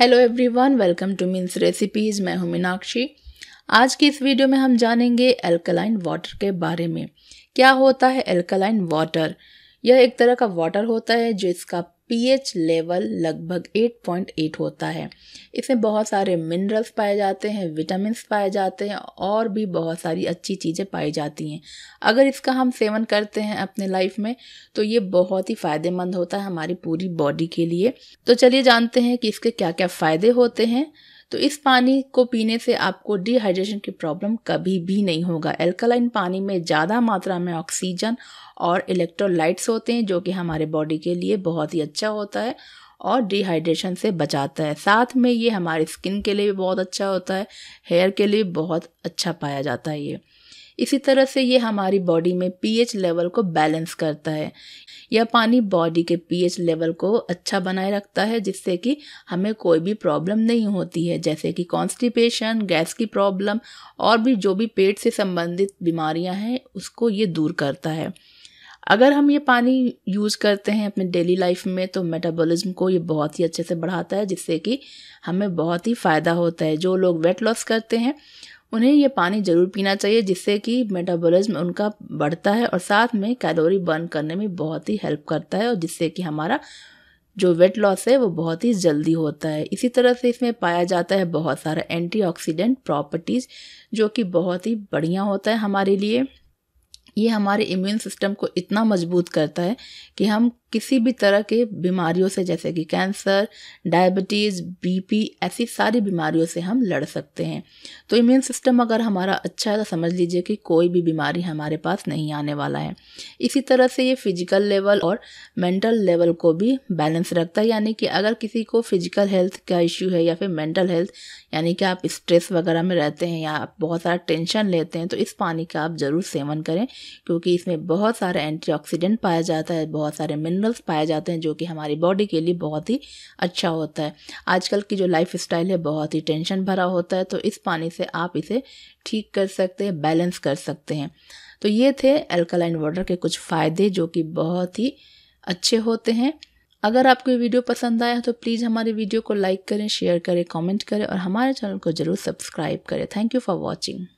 hello everyone welcome to means recipes मैं हूं मीनाक्षी आज की इस वीडियो में हम जानेंगे एल्कलाइन वाटर के बारे में क्या होता है एल्कलाइन वाटर यह एक तरह का वाटर होता है जो इसका पीएच लेवल लगभग 8.8 होता है इसमें बहुत सारे मिनरल्स पाए जाते हैं विटामिन पाए जाते हैं और भी बहुत सारी अच्छी चीज़ें पाई जाती हैं अगर इसका हम सेवन करते हैं अपने लाइफ में तो ये बहुत ही फ़ायदेमंद होता है हमारी पूरी बॉडी के लिए तो चलिए जानते हैं कि इसके क्या क्या फ़ायदे होते हैं तो इस पानी को पीने से आपको डिहाइड्रेशन की प्रॉब्लम कभी भी नहीं होगा एल्कलाइन पानी में ज़्यादा मात्रा में ऑक्सीजन और इलेक्ट्रोलाइट्स होते हैं जो कि हमारे बॉडी के लिए बहुत ही अच्छा होता है और डिहाइड्रेशन से बचाता है साथ में ये हमारे स्किन के लिए भी बहुत अच्छा होता है हेयर के लिए बहुत अच्छा पाया जाता है ये इसी तरह से ये हमारी बॉडी में पीएच लेवल को बैलेंस करता है यह पानी बॉडी के पीएच लेवल को अच्छा बनाए रखता है जिससे कि हमें कोई भी प्रॉब्लम नहीं होती है जैसे कि कॉन्स्टिपेशन गैस की प्रॉब्लम और भी जो भी पेट से संबंधित बीमारियां हैं उसको ये दूर करता है अगर हम ये पानी यूज़ करते हैं अपने डेली लाइफ में तो मेटाबॉलिज्म को ये बहुत ही अच्छे से बढ़ाता है जिससे कि हमें बहुत ही फ़ायदा होता है जो लोग वेट लॉस करते हैं उन्हें ये पानी ज़रूर पीना चाहिए जिससे कि मेटाबॉलिज्म उनका बढ़ता है और साथ में कैलोरी बर्न करने में बहुत ही हेल्प करता है और जिससे कि हमारा जो वेट लॉस है वो बहुत ही जल्दी होता है इसी तरह से इसमें पाया जाता है बहुत सारा एंटीऑक्सीडेंट प्रॉपर्टीज़ जो कि बहुत ही बढ़िया होता है हमारे लिए ये हमारे इम्यून सिस्टम को इतना मजबूत करता है कि हम किसी भी तरह के बीमारियों से जैसे कि कैंसर डायबिटीज़ बीपी ऐसी सारी बीमारियों से हम लड़ सकते हैं तो इम्यून सिस्टम अगर हमारा अच्छा है तो समझ लीजिए कि कोई भी बीमारी हमारे पास नहीं आने वाला है इसी तरह से ये फिजिकल लेवल और मेंटल लेवल को भी बैलेंस रखता है यानी कि अगर किसी को फिजिकल हेल्थ का इश्यू है या फिर मेंटल हेल्थ यानी कि आप स्ट्रेस वगैरह में रहते हैं या आप बहुत सारा टेंशन लेते हैं तो इस पानी का आप ज़रूर सेवन करें क्योंकि इसमें बहुत सारे एंटी पाया जाता है बहुत सारे मिन मिनरल्स पाए जाते हैं जो कि हमारी बॉडी के लिए बहुत ही अच्छा होता है आजकल की जो लाइफ स्टाइल है बहुत ही टेंशन भरा होता है तो इस पानी से आप इसे ठीक कर सकते हैं बैलेंस कर सकते हैं तो ये थे अल्कलाइन वाटर के कुछ फ़ायदे जो कि बहुत ही अच्छे होते हैं अगर आपको ये वीडियो पसंद आया तो प्लीज़ हमारे वीडियो को लाइक करें शेयर करें कमेंट करें और हमारे चैनल को ज़रूर सब्सक्राइब करें थैंक यू फॉर वॉचिंग